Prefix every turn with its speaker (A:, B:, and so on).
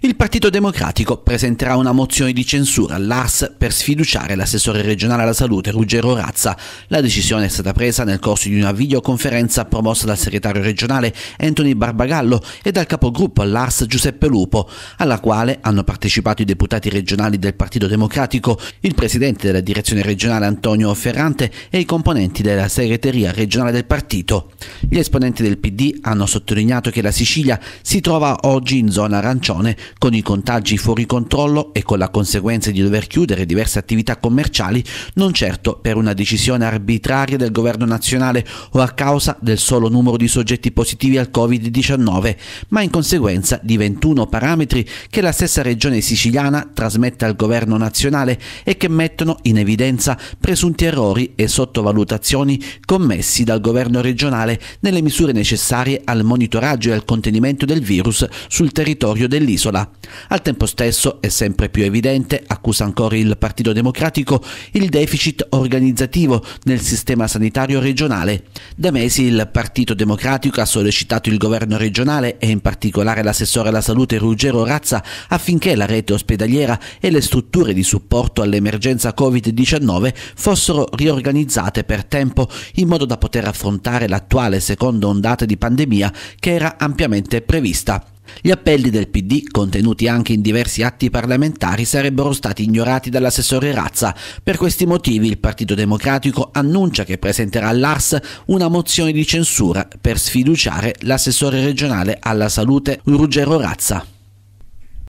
A: Il Partito Democratico presenterà una mozione di censura all'ARS per sfiduciare l'assessore regionale alla salute Ruggero Razza. La decisione è stata presa nel corso di una videoconferenza promossa dal segretario regionale Anthony Barbagallo e dal capogruppo all'ARS Giuseppe Lupo, alla quale hanno partecipato i deputati regionali del Partito Democratico, il presidente della direzione regionale Antonio Ferrante e i componenti della segreteria regionale del partito. Gli esponenti del PD hanno sottolineato che la Sicilia si trova oggi in zona arancione con i contagi fuori controllo e con la conseguenza di dover chiudere diverse attività commerciali, non certo per una decisione arbitraria del governo nazionale o a causa del solo numero di soggetti positivi al Covid-19, ma in conseguenza di 21 parametri che la stessa regione siciliana trasmette al governo nazionale e che mettono in evidenza presunti errori e sottovalutazioni commessi dal governo regionale nelle misure necessarie al monitoraggio e al contenimento del virus sul territorio dell'isola Sala. Al tempo stesso, è sempre più evidente, accusa ancora il Partito Democratico, il deficit organizzativo nel sistema sanitario regionale. Da mesi il Partito Democratico ha sollecitato il governo regionale e in particolare l'assessore alla salute Ruggero Razza affinché la rete ospedaliera e le strutture di supporto all'emergenza Covid-19 fossero riorganizzate per tempo in modo da poter affrontare l'attuale seconda ondata di pandemia che era ampiamente prevista. Gli appelli del PD, contenuti anche in diversi atti parlamentari, sarebbero stati ignorati dall'assessore Razza. Per questi motivi il Partito Democratico annuncia che presenterà all'ARS una mozione di censura per sfiduciare l'assessore regionale alla salute Ruggero Razza.